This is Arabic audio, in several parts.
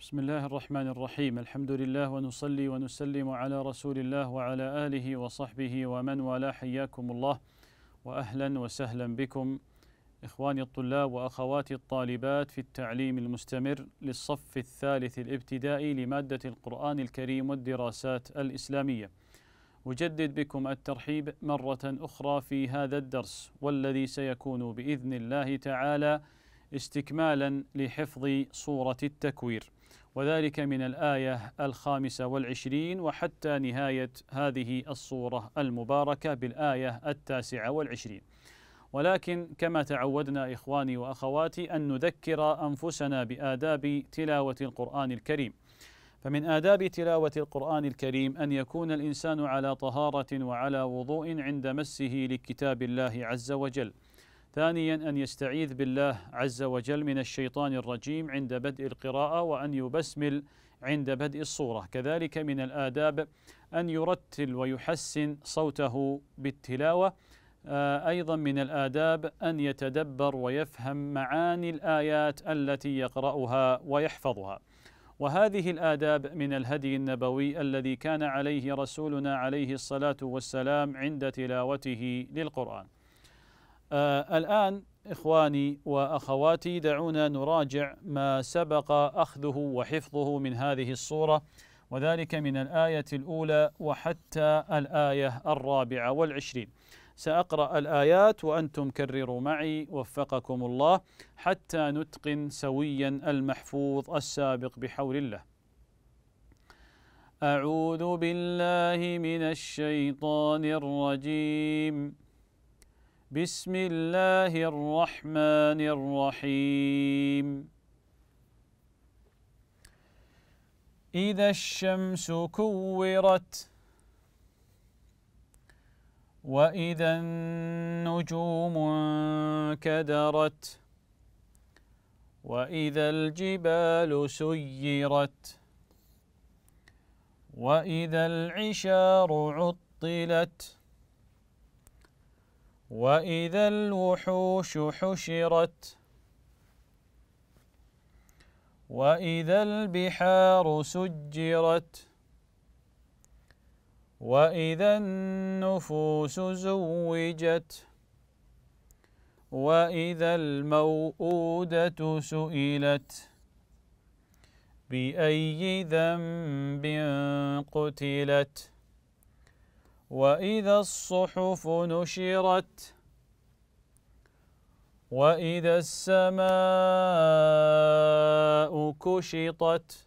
بسم الله الرحمن الرحيم الحمد لله ونصلي ونسلم على رسول الله وعلى آله وصحبه ومن والاه حياكم الله وأهلا وسهلا بكم إخواني الطلاب وأخواتي الطالبات في التعليم المستمر للصف الثالث الابتدائي لمادة القرآن الكريم والدراسات الإسلامية أجدد بكم الترحيب مرة أخرى في هذا الدرس والذي سيكون بإذن الله تعالى استكمالا لحفظ صورة التكوير وذلك من الآية الخامسة والعشرين وحتى نهاية هذه الصورة المباركة بالآية التاسعة والعشرين ولكن كما تعودنا إخواني وأخواتي أن نذكر أنفسنا بآداب تلاوة القرآن الكريم فمن آداب تلاوة القرآن الكريم أن يكون الإنسان على طهارة وعلى وضوء عند مسه لكتاب الله عز وجل ثانيا أن يستعيذ بالله عز وجل من الشيطان الرجيم عند بدء القراءة وأن يبسمل عند بدء الصورة كذلك من الآداب أن يرتل ويحسن صوته بالتلاوة آه، أيضا من الآداب أن يتدبر ويفهم معاني الآيات التي يقرأها ويحفظها وهذه الآداب من الهدي النبوي الذي كان عليه رسولنا عليه الصلاة والسلام عند تلاوته للقرآن آه الآن إخواني وأخواتي دعونا نراجع ما سبق أخذه وحفظه من هذه الصورة وذلك من الآية الأولى وحتى الآية الرابعة والعشرين سأقرأ الآيات وأنتم كرروا معي وفقكم الله حتى نتقن سويا المحفوظ السابق بحول الله أعوذ بالله من الشيطان الرجيم بسم الله الرحمن الرحيم إذا الشمس كورت وإذا النجوم انكدرت وإذا الجبال سيرت وإذا العشار عطلت وإذا الوحوش حشرت وإذا البحار سجرت وإذا النفوس زوجت وإذا الموءودة سئلت بأي ذنب قتلت وإذا الصحف نشرت وإذا السماء كشطت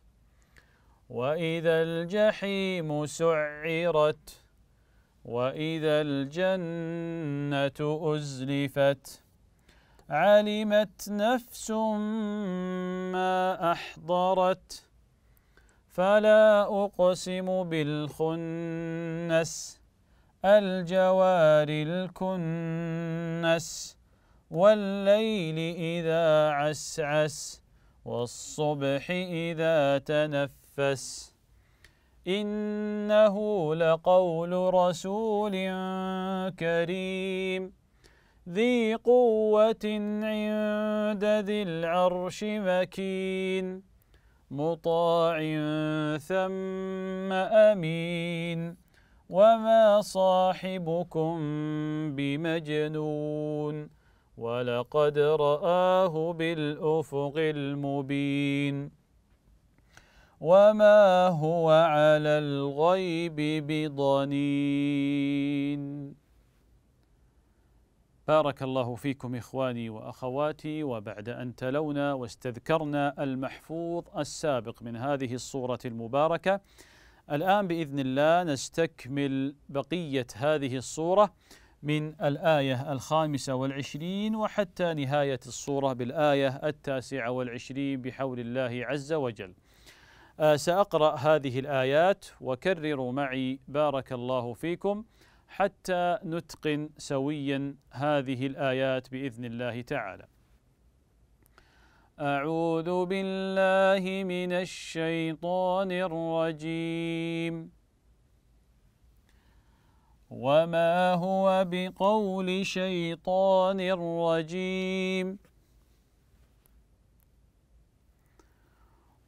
وإذا الجحيم سعرت وإذا الجنة أزلفت علمت نفس ما أحضرت فلا أقسم بالخنس الجوار الكنس والليل إذا عسعس والصبح إذا تنفس إنه لقول رسول كريم ذي قوة عند ذي العرش مكين مطاع ثم أمين وما صاحبكم بمجنون ولقد رآه بالأفق المبين وما هو على الغيب بضنين بارك الله فيكم إخواني وأخواتي وبعد أن تلونا واستذكرنا المحفوظ السابق من هذه الصورة المباركة الآن بإذن الله نستكمل بقية هذه الصورة من الآية الخامسة والعشرين وحتى نهاية الصورة بالآية التاسعة والعشرين بحول الله عز وجل. آه، سأقرأ هذه الآيات وكرروا معي بارك الله فيكم حتى نتقن سويا هذه الآيات بإذن الله تعالى. أعوذ بالله من الشيطان الرجيم وما هو بقول شيطان الرجيم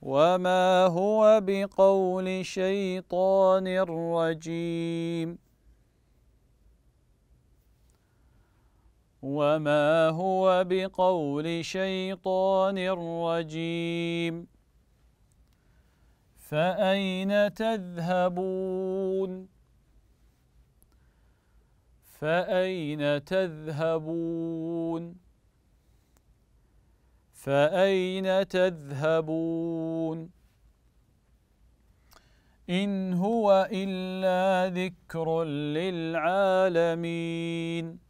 وما هو بقول شيطان الرجيم وما هو بقول شيطان رجيم فأين تذهبون فأين تذهبون فأين تذهبون إن هو إلا ذكر للعالمين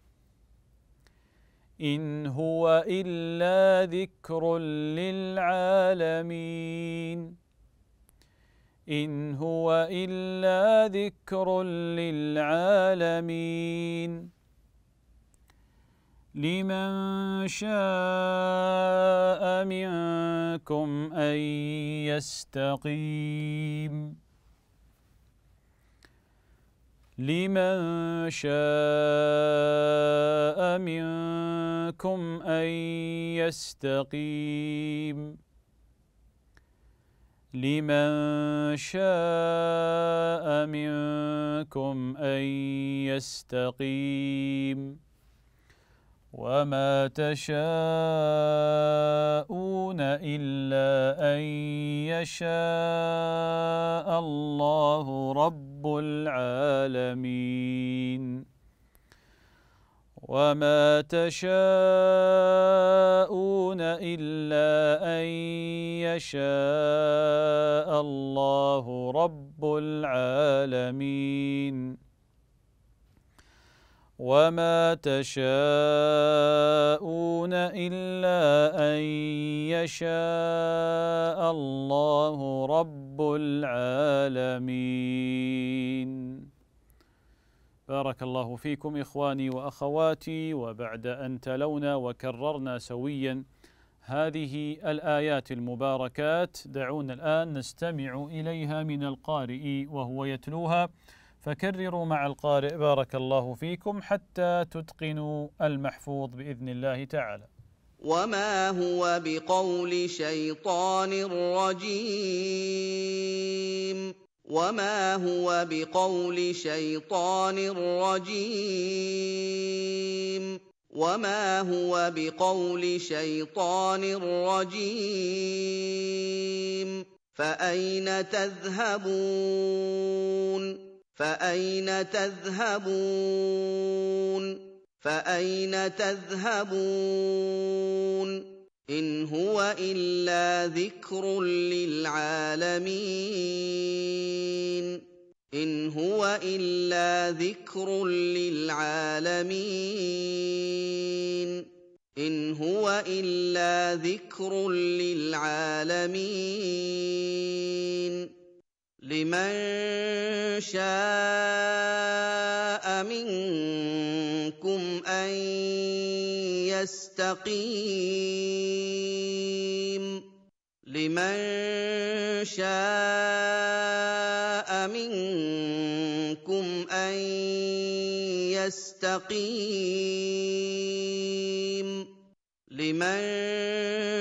إن هو إلا ذكر للعالمين إن هو إلا ذكر للعالمين لمن شاء منكم أن يستقيم لمن شاء منكم أن يستقيم لمن شاء منكم أن يستقيم وما تشاءون إلا أن يشاء الله رب العالمين وما تشاءون إلا أن يشاء الله رب العالمين وما تشاءون إلا أن يشاء الله رب العالمين بارك الله فيكم إخواني وأخواتي وبعد أن تلونا وكررنا سويا هذه الآيات المباركات دعونا الآن نستمع إليها من القارئ وهو يتلوها فكرروا مع القارئ بارك الله فيكم حتى تتقنوا المحفوظ باذن الله تعالى وما هو بقول شيطان رجيم وما هو بقول شيطان رجيم وما هو بقول شيطان رجيم فأين تذهبون فأين تذهبون فأين تذهبون إن هو إلا ذكر للعالمين إن هو إلا ذكر للعالمين إن هو إلا ذكر للعالمين لمن شاء منكم ان يستقيم لمن شاء منكم ان يستقيم لمن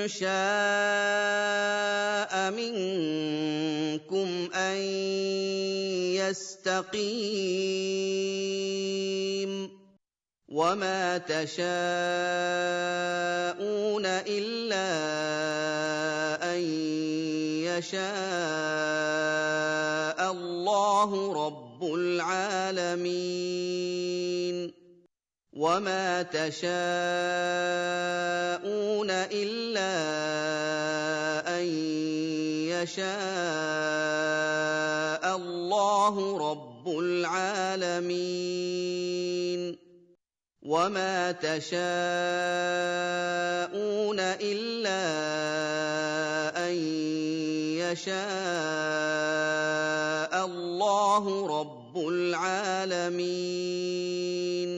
شاء منكم أن يستقيم وما تشاءون إلا أن يشاء الله رب العالمين وما تشاءون إلا أن يشاء الله رب العالمين وما تشاءون الا ان يشاء الله رب العالمين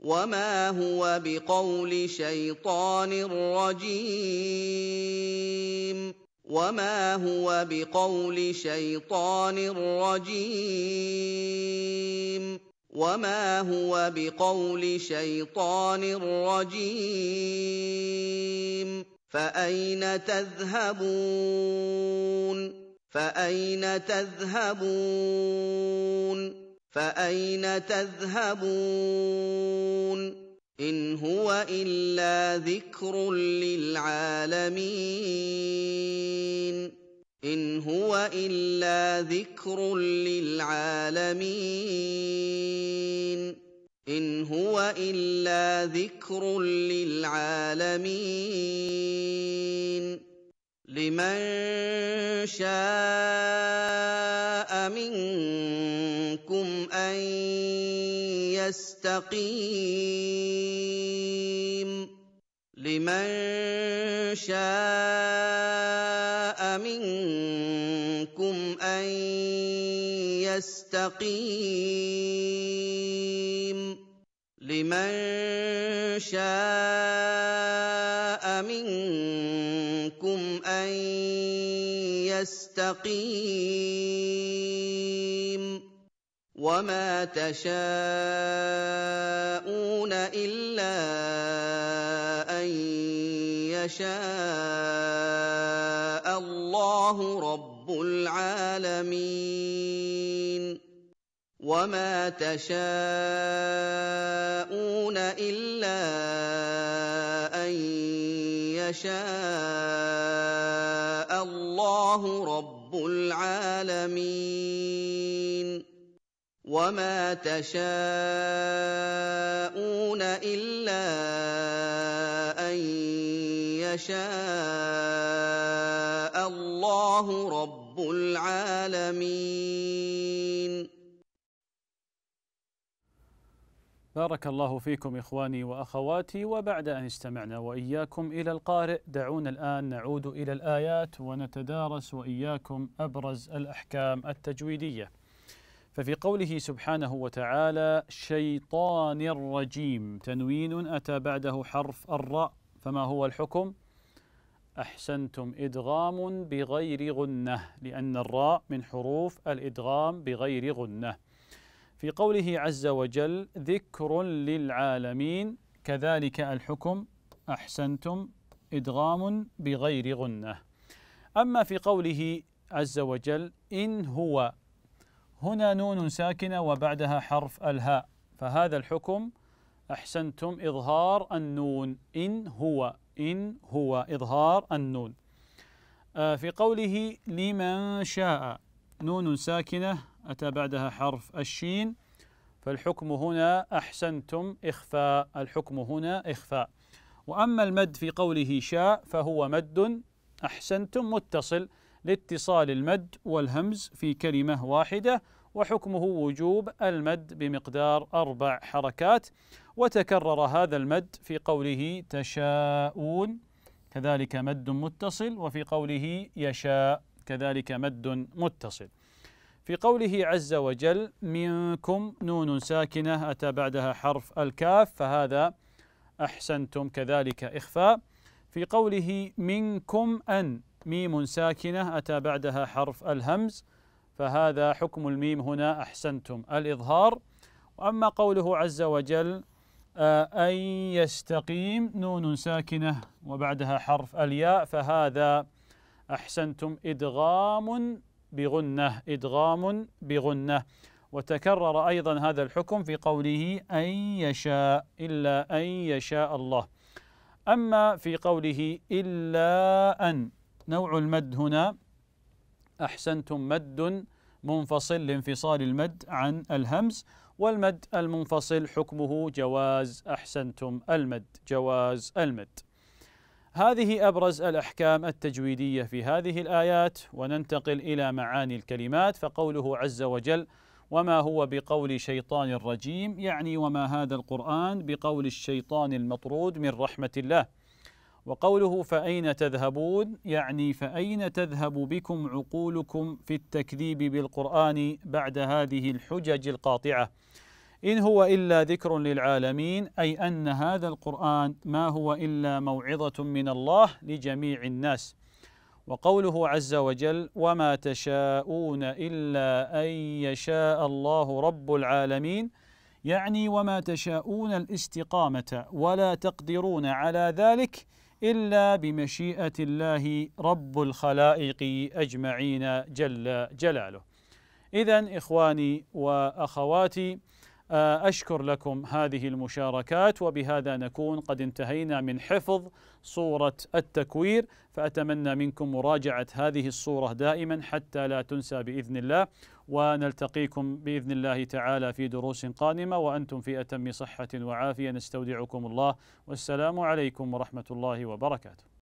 وما هو بقول شيطان رجيم وما هو بقول شيطان رجيم وما هو بقول شيطان رجيم فأين تذهبون فأين تذهبون فأين تذهبون إن هو إلا ذكر للعالمين إن هو إلا ذكر للعالمين إن هو إلا ذكر للعالمين لمن شاء منكم أن يستقيم لمن شاء منكم أن يستقيم لمن شاء منكم أن تستقيم وما تشاءون الا ان يشاء الله رب العالمين وما تشاءون الا ان يشاء الله رب العالمين وما تشاءون الا ان يشاء الله رب العالمين بارك الله فيكم إخواني وأخواتي وبعد أن استمعنا وإياكم إلى القارئ دعونا الآن نعود إلى الآيات ونتدارس وإياكم أبرز الأحكام التجويدية ففي قوله سبحانه وتعالى شيطان الرجيم تنوين أتى بعده حرف الراء فما هو الحكم؟ أحسنتم إدغام بغير غنة لأن الراء من حروف الإدغام بغير غنة في قوله عز وجل ذكر للعالمين كذلك الحكم احسنتم ادغام بغير غنه اما في قوله عز وجل ان هو هنا نون ساكنه وبعدها حرف الهاء فهذا الحكم احسنتم اظهار النون ان هو ان هو اظهار النون آه، في قوله لمن شاء نون ساكنه أتى بعدها حرف الشين فالحكم هنا أحسنتم إخفاء الحكم هنا إخفاء وأما المد في قوله شاء فهو مد أحسنتم متصل لاتصال المد والهمز في كلمة واحدة وحكمه وجوب المد بمقدار أربع حركات وتكرر هذا المد في قوله تشاءون كذلك مد متصل وفي قوله يشاء كذلك مد متصل في قوله عز وجل منكم نون ساكنة أتى بعدها حرف الكاف فهذا أحسنتم كذلك إخفاء في قوله منكم أن ميم ساكنة أتى بعدها حرف الهمز فهذا حكم الميم هنا أحسنتم الإظهار وأما قوله عز وجل آه، أن يستقيم نون ساكنة وبعدها حرف الياء فهذا أحسنتم إدغام بغنة إدغام بغنة وتكرر أيضا هذا الحكم في قوله أن يشاء إلا أن يشاء الله أما في قوله إلا أن نوع المد هنا أحسنتم مد منفصل لانفصال المد عن الهمز والمد المنفصل حكمه جواز أحسنتم المد جواز المد هذه ابرز الاحكام التجويديه في هذه الايات وننتقل الى معاني الكلمات فقوله عز وجل وما هو بقول شيطان الرجيم يعني وما هذا القران بقول الشيطان المطرود من رحمه الله وقوله فاين تذهبون يعني فاين تذهب بكم عقولكم في التكذيب بالقران بعد هذه الحجج القاطعه إن هو إلا ذكر للعالمين أي أن هذا القرآن ما هو إلا موعظة من الله لجميع الناس وقوله عز وجل وما تشاءون إلا أن يشاء الله رب العالمين يعني وما تشاءون الاستقامة ولا تقدرون على ذلك إلا بمشيئة الله رب الخلائق أجمعين جل جلاله إذا إخواني وأخواتي آه، أشكر لكم هذه المشاركات وبهذا نكون قد انتهينا من حفظ صورة التكوير فأتمنى منكم مراجعة هذه الصورة دائما حتى لا تنسى بإذن الله ونلتقيكم بإذن الله تعالى في دروس قادمة وأنتم في أتم صحة وعافية نستودعكم الله والسلام عليكم ورحمة الله وبركاته